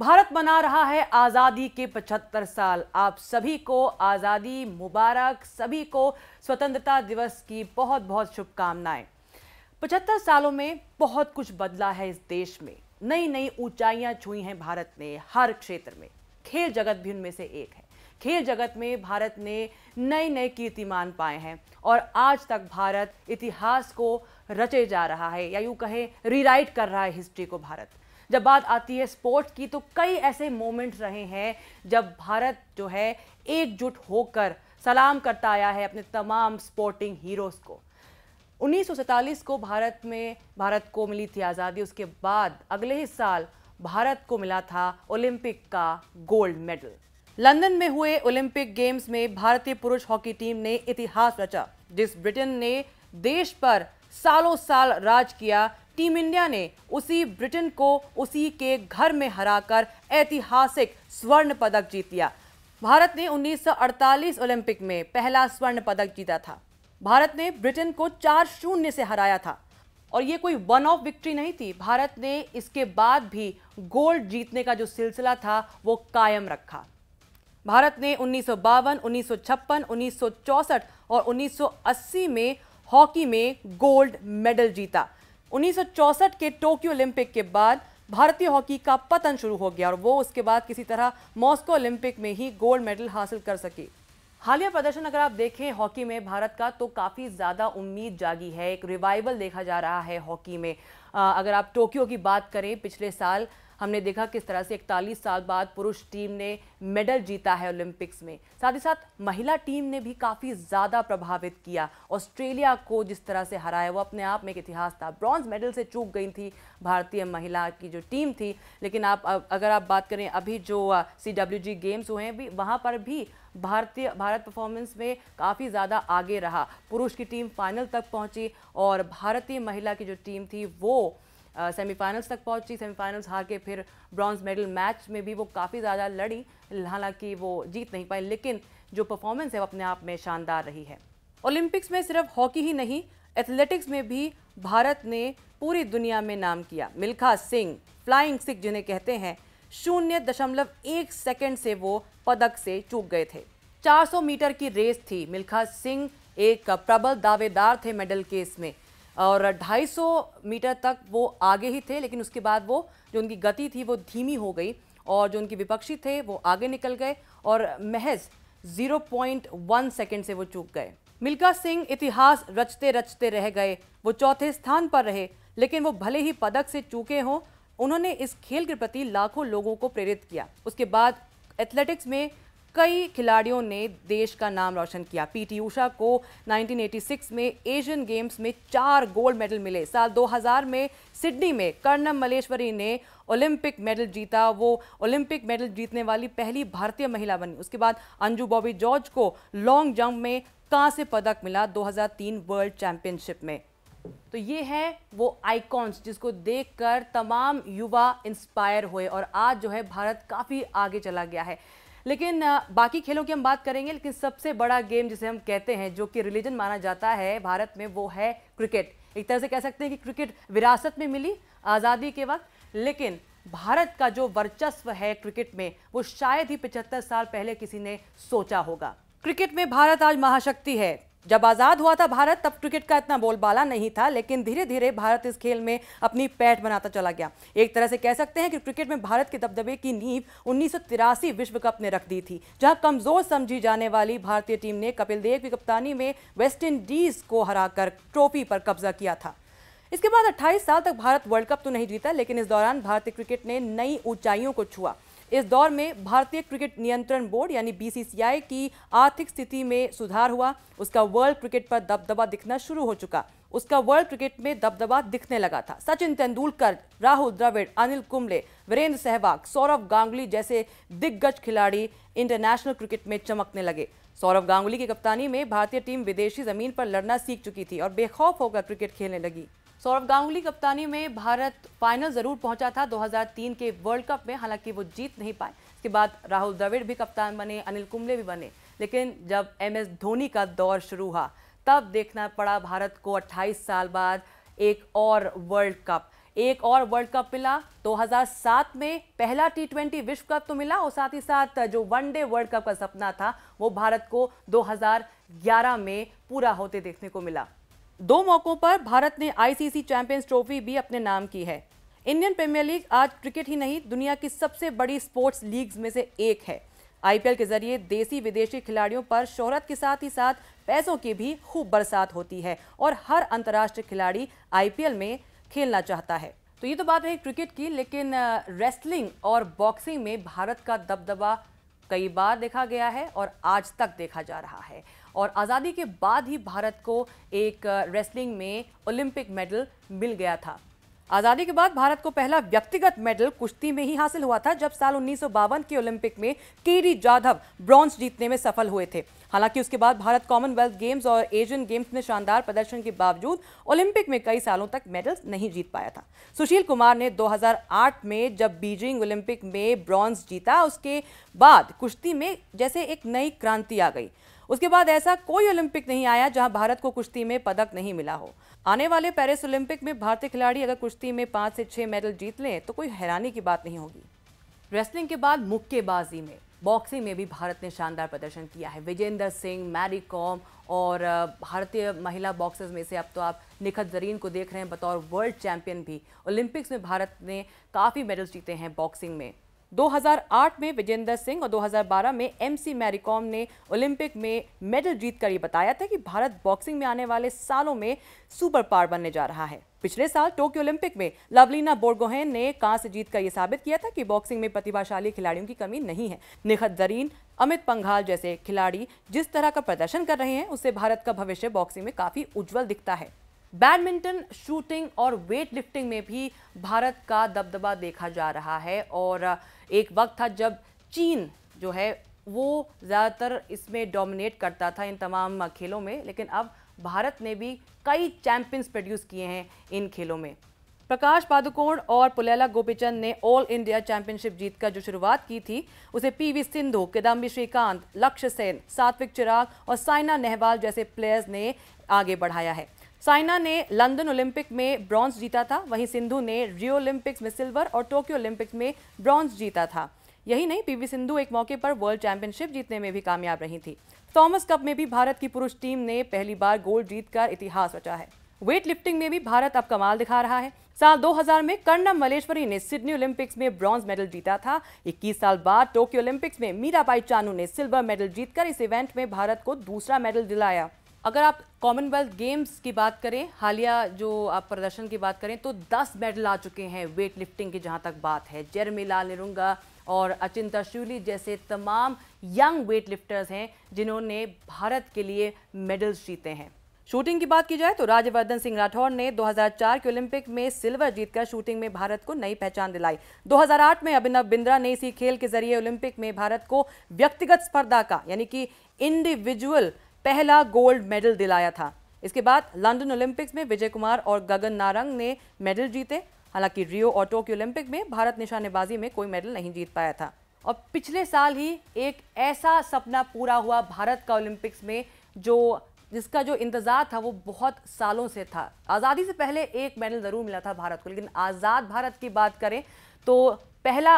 भारत मना रहा है आज़ादी के 75 साल आप सभी को आज़ादी मुबारक सभी को स्वतंत्रता दिवस की बहुत बहुत शुभकामनाएं 75 सालों में बहुत कुछ बदला है इस देश में नई नई ऊंचाइयां छुई हैं भारत ने हर क्षेत्र में खेल जगत भी उनमें से एक है खेल जगत में भारत ने नए नए कीर्तिमान पाए हैं और आज तक भारत इतिहास को रचे जा रहा है या यूँ कहें रीराइट कर रहा है हिस्ट्री को भारत जब बात आती है स्पोर्ट्स की तो कई ऐसे मोमेंट्स रहे हैं जब भारत जो है एकजुट होकर सलाम करता आया है अपने तमाम स्पोर्टिंग हीरोज़ को उन्नीस को भारत में भारत को मिली थी आज़ादी उसके बाद अगले ही साल भारत को मिला था ओलंपिक का गोल्ड मेडल लंदन में हुए ओलंपिक गेम्स में भारतीय पुरुष हॉकी टीम ने इतिहास रचा जिस ब्रिटेन ने देश पर सालों साल राज किया टीम इंडिया ने उसी ब्रिटेन को उसी के घर में हराकर ऐतिहासिक स्वर्ण पदक जीत लिया भारत ने 1948 ओलंपिक में पहला स्वर्ण पदक जीता था भारत ने ब्रिटेन को चार शून्य से हराया था और ये कोई वन ऑफ विक्ट्री नहीं थी भारत ने इसके बाद भी गोल्ड जीतने का जो सिलसिला था वो कायम रखा भारत ने उन्नीस उन्नीस 1956, और 1980 में हॉकी में गोल्ड मेडल जीता उन्नीस के टोक्यो ओलंपिक के बाद भारतीय हॉकी का पतन शुरू हो गया और वो उसके बाद किसी तरह मॉस्को ओलंपिक में ही गोल्ड मेडल हासिल कर सके हालिया प्रदर्शन अगर आप देखें हॉकी में भारत का तो काफ़ी ज़्यादा उम्मीद जागी है एक रिवाइवल देखा जा रहा है हॉकी में आ, अगर आप टोक्यो की बात करें पिछले साल हमने देखा किस तरह से इकतालीस साल बाद पुरुष टीम ने मेडल जीता है ओलंपिक्स में साथ ही साथ महिला टीम ने भी काफ़ी ज़्यादा प्रभावित किया ऑस्ट्रेलिया को जिस तरह से हराया वो अपने आप में एक इतिहास था ब्रॉन्ज मेडल से चूक गई थी भारतीय महिला की जो टीम थी लेकिन आप अगर आप बात करें अभी जो सी डब्ल्यू जी गेम्स हुए हैं भी वहाँ पर भी भारतीय भारत परफॉर्मेंस में काफ़ी ज़्यादा आगे रहा पुरुष की टीम फाइनल तक पहुंची और भारतीय महिला की जो टीम थी वो सेमीफाइनल्स तक पहुंची सेमीफाइनल्स हार के फिर ब्रॉन्ज मेडल मैच में भी वो काफ़ी ज़्यादा लड़ी हालांकि वो जीत नहीं पाई लेकिन जो परफॉर्मेंस है वो अपने आप में शानदार रही है ओलंपिक्स में सिर्फ हॉकी ही नहीं एथलेटिक्स में भी भारत ने पूरी दुनिया में नाम किया मिल्खा सिंह फ्लाइंग सिख जिन्हें कहते हैं शून्य दशमलव एक सेकेंड से वो पदक से चूक गए थे 400 मीटर की रेस थी मिल्खा सिंह एक प्रबल दावेदार थे मेडल केस में और 250 मीटर तक वो आगे ही थे लेकिन उसके बाद वो जो उनकी गति थी वो धीमी हो गई और जो उनके विपक्षी थे वो आगे निकल गए और महज 0.1 सेकेंड से वो चूक गए मिल्का सिंह इतिहास रचते रचते रह गए वो चौथे स्थान पर रहे लेकिन वो भले ही पदक से चूके हों उन्होंने इस खेल के प्रति लाखों लोगों को प्रेरित किया उसके बाद एथलेटिक्स में कई खिलाड़ियों ने देश का नाम रोशन किया पीटी ऊषा को 1986 में एशियन गेम्स में चार गोल्ड मेडल मिले साल 2000 में सिडनी में कर्णम मलेश्वरी ने ओलंपिक मेडल जीता वो ओलंपिक मेडल जीतने वाली पहली भारतीय महिला बनी उसके बाद अंजू बॉबी जॉर्ज को लॉन्ग जंप में कांस्य पदक मिला 2003 वर्ल्ड चैंपियनशिप में तो ये है वो आइकॉन्स जिसको देखकर तमाम युवा इंस्पायर हुए और आज जो है भारत काफ़ी आगे चला गया है लेकिन बाकी खेलों की हम बात करेंगे लेकिन सबसे बड़ा गेम जिसे हम कहते हैं जो कि रिलीजन माना जाता है भारत में वो है क्रिकेट एक तरह से कह सकते हैं कि क्रिकेट विरासत में मिली आज़ादी के वक्त लेकिन भारत का जो वर्चस्व है क्रिकेट में वो शायद ही पिछहत्तर साल पहले किसी ने सोचा होगा क्रिकेट में भारत आज महाशक्ति है जब आज़ाद हुआ था भारत तब क्रिकेट का इतना बोलबाला नहीं था लेकिन धीरे धीरे भारत इस खेल में अपनी पैठ बनाता चला गया एक तरह से कह सकते हैं कि क्रिकेट में भारत के दबदबे की नींव उन्नीस विश्व कप ने रख दी थी जहां कमज़ोर समझी जाने वाली भारतीय टीम ने कपिल देव की कप्तानी में वेस्टइंडीज़ को हराकर ट्रॉफी पर कब्जा किया था इसके बाद 28 साल तक भारत वर्ल्ड कप तो नहीं जीता लेकिन इस दौरान भारतीय क्रिकेट ने नई ऊंचाइयों को छुआ इस दौर में भारतीय क्रिकेट नियंत्रण बोर्ड यानी बीसीसीआई की आर्थिक स्थिति में सुधार हुआ उसका वर्ल्ड क्रिकेट पर दबदबा दिखना शुरू हो चुका उसका वर्ल्ड क्रिकेट में दबदबा दिखने लगा था सचिन तेंदुलकर राहुल द्रविड़ अनिल कुंबले वीरेंद्र सहवाग सौरव गांगुली जैसे दिग्गज खिलाड़ी इंटरनेशनल क्रिकेट में चमकने लगे सौरव गांगुली की कप्तानी में भारतीय टीम विदेशी जमीन पर लड़ना सीख चुकी थी और बेखौफ होकर क्रिकेट खेलने लगी सौरव गांगुली कप्तानी में भारत फाइनल जरूर पहुंचा था 2003 के वर्ल्ड कप में हालांकि वो जीत नहीं पाए इसके बाद राहुल द्रविड़ भी कप्तान बने अनिल कुंबले भी बने लेकिन जब एम एस धोनी का दौर शुरू हुआ तब देखना पड़ा भारत को 28 साल बाद एक और वर्ल्ड कप एक और वर्ल्ड कप मिला 2007 में पहला टी ट्वेंटी विश्व कप तो मिला और साथ ही साथ जो वनडे वर्ल्ड कप का सपना था वो भारत को 2011 में पूरा होते देखने को मिला दो मौक़ों पर भारत ने आईसीसी चैंपियंस ट्रॉफी भी अपने नाम की है इंडियन प्रीमियर लीग आज क्रिकेट ही नहीं दुनिया की सबसे बड़ी स्पोर्ट्स लीग्स में से एक है आईपीएल के जरिए देसी विदेशी खिलाड़ियों पर शोहरत के साथ ही साथ पैसों की भी खूब बरसात होती है और हर अंतर्राष्ट्रीय खिलाड़ी आईपीएल में खेलना चाहता है तो ये तो बात है क्रिकेट की लेकिन रेसलिंग और बॉक्सिंग में भारत का दबदबा कई बार देखा गया है और आज तक देखा जा रहा है और आज़ादी के बाद ही भारत को एक रेसलिंग में ओलंपिक मेडल मिल गया था आज़ादी के बाद भारत को पहला व्यक्तिगत मेडल कुश्ती में ही हासिल हुआ था जब साल उन्नीस के ओलंपिक में केडी जाधव ब्रॉन्ज जीतने में सफल हुए थे हालांकि उसके बाद भारत कॉमनवेल्थ गेम्स और एशियन गेम्स में शानदार प्रदर्शन के बावजूद ओलंपिक में कई सालों तक मेडल्स नहीं जीत पाया था सुशील कुमार ने 2008 में जब बीजिंग ओलंपिक में ब्रॉन्ज जीता उसके बाद कुश्ती में जैसे एक नई क्रांति आ गई उसके बाद ऐसा कोई ओलंपिक नहीं आया जहां भारत को कुश्ती में पदक नहीं मिला हो आने वाले पेरिस ओलंपिक में भारतीय खिलाड़ी अगर कुश्ती में पाँच से छह मेडल जीत लें तो कोई हैरानी की बात नहीं होगी रेसलिंग के बाद मुक्केबाजी में बॉक्सिंग में भी भारत ने शानदार प्रदर्शन किया है विजेंद्र सिंह मैरी कॉम और भारतीय महिला बॉक्सर्स में से अब तो आप निखत जरीन को देख रहे हैं बतौर वर्ल्ड चैंपियन भी ओलंपिक्स में भारत ने काफ़ी मेडल्स जीते हैं बॉक्सिंग में 2008 में विजेंद्र सिंह और 2012 में एमसी मैरीकॉम ने ओलंपिक में मेडल जीतकर ये बताया था कि भारत बॉक्सिंग में आने वाले सालों में सुपर पार बनने जा रहा है पिछले साल टोक्यो ओलंपिक में लवलीना बोरगोहेन ने कांस्य जीतकर ये साबित किया था कि बॉक्सिंग में प्रतिभाशाली खिलाड़ियों की कमी नहीं है निखत जरीन अमित पंघाल जैसे खिलाड़ी जिस तरह का प्रदर्शन कर रहे हैं उससे भारत का भविष्य बॉक्सिंग में काफी उज्जवल दिखता है बैडमिंटन शूटिंग और वेट लिफ्टिंग में भी भारत का दबदबा देखा जा रहा है और एक वक्त था जब चीन जो है वो ज़्यादातर इसमें डोमिनेट करता था इन तमाम खेलों में लेकिन अब भारत ने भी कई चैंपियंस प्रोड्यूस किए हैं इन खेलों में प्रकाश पादुकोण और पुलेला गोपीचंद ने ऑल इंडिया चैंपियनशिप जीतकर जो शुरुआत की थी उसे पीवी सिंधु किदम्बी श्रीकांत लक्ष्य सेन सात्विक चिराग और साइना नेहवाल जैसे प्लेयर्स ने आगे बढ़ाया है साइना ने लंदन ओलंपिक में ब्रॉन्ज जीता था वहीं सिंधु ने रियो ओलंपिक्स में सिल्वर और टोक्यो ओलंपिक्स में ब्रॉन्ज जीता था यही नहीं पीवी सिंधु एक मौके पर वर्ल्ड चैंपियनशिप जीतने में भी कामयाब रही थी थॉमस कप में भी भारत की पुरुष टीम ने पहली बार गोल्ड जीतकर इतिहास रचा है वेट लिफ्टिंग में भी भारत अब कमाल दिखा रहा है साल 2000 में कर्णम मलेश्वरी ने सिडनी ओलंपिक्स में ब्रॉन्ज मेडल जीता था 21 साल बाद टोक्यो ओलंपिक्स में मीराबाई चानू ने सिल्वर मेडल जीतकर इस इवेंट में भारत को दूसरा मेडल दिलाया अगर आप कॉमनवेल्थ गेम्स की बात करें हालिया जो आप प्रदर्शन की बात करें तो 10 मेडल आ चुके हैं वेट लिफ्टिंग की जहां तक बात है जेरमिला निरुंगा और अचिंता श्यूली जैसे तमाम यंग वेट लिफ्टर्स हैं जिन्होंने भारत के लिए मेडल्स जीते हैं शूटिंग की बात की जाए तो राज्यवर्धन सिंह राठौर ने 2004 के ओलंपिक में सिल्वर जीतकर शूटिंग में भारत को नई पहचान दिलाई 2008 में अभिनव बिंद्रा ने इसी खेल के जरिए ओलंपिक में भारत को व्यक्तिगत स्पर्धा का यानी कि इंडिविजुअल पहला गोल्ड मेडल दिलाया था इसके बाद लंदन ओलंपिक्स में विजय कुमार और गगन नारंग ने मेडल जीते हालांकि रियो और टोक्यो ओलंपिक में भारत निशानेबाजी में कोई मेडल नहीं जीत पाया था और पिछले साल ही एक ऐसा सपना पूरा हुआ भारत का ओलंपिक्स में जो जिसका जो इंतज़ार था वो बहुत सालों से था आज़ादी से पहले एक मेडल ज़रूर मिला था भारत को लेकिन आज़ाद भारत की बात करें तो पहला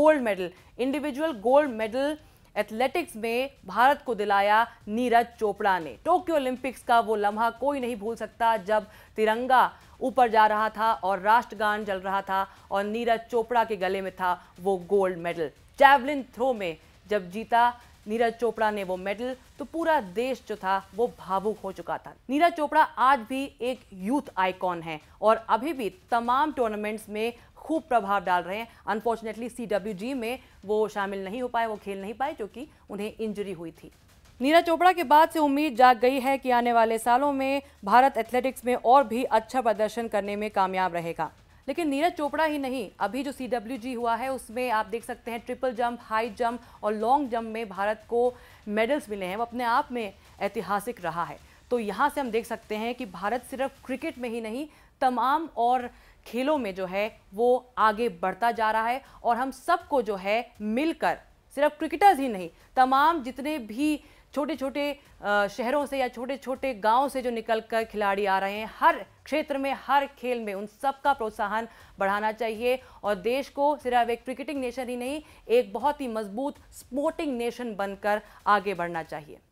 gold medal individual gold medal athletics में भारत को दिलाया नीरज चोपड़ा ने टोक्यो ओलंपिक्स का वो लम्हा कोई नहीं भूल सकता जब तिरंगा ऊपर जा रहा था और राष्ट्रगान जल रहा था और नीरज चोपड़ा के गले में था वो गोल्ड मेडल जैवलिन थ्रो में जब जीता नीरज चोपड़ा ने वो मेडल तो पूरा देश जो था वो भावुक हो चुका था नीरज चोपड़ा आज भी एक यूथ आइकॉन है और अभी भी तमाम टूर्नामेंट्स में खूब प्रभाव डाल रहे हैं अनफॉर्चुनेटली सी में वो शामिल नहीं हो पाए वो खेल नहीं पाए क्योंकि उन्हें इंजरी हुई थी नीरज चोपड़ा के बाद से उम्मीद जाग गई है कि आने वाले सालों में भारत एथलेटिक्स में और भी अच्छा प्रदर्शन करने में कामयाब रहेगा लेकिन नीरज चोपड़ा ही नहीं अभी जो सी हुआ है उसमें आप देख सकते हैं ट्रिपल जंप हाई जंप और लॉन्ग जंप में भारत को मेडल्स मिले हैं वो अपने आप में ऐतिहासिक रहा है तो यहाँ से हम देख सकते हैं कि भारत सिर्फ क्रिकेट में ही नहीं तमाम और खेलों में जो है वो आगे बढ़ता जा रहा है और हम सबको जो है मिलकर सिर्फ क्रिकेटर्स ही नहीं तमाम जितने भी छोटे छोटे शहरों से या छोटे छोटे गाँव से जो निकल कर खिलाड़ी आ रहे हैं हर क्षेत्र में हर खेल में उन सब का प्रोत्साहन बढ़ाना चाहिए और देश को सिर्फ एक क्रिकेटिंग नेशन ही नहीं एक बहुत ही मजबूत स्पोर्टिंग नेशन बनकर आगे बढ़ना चाहिए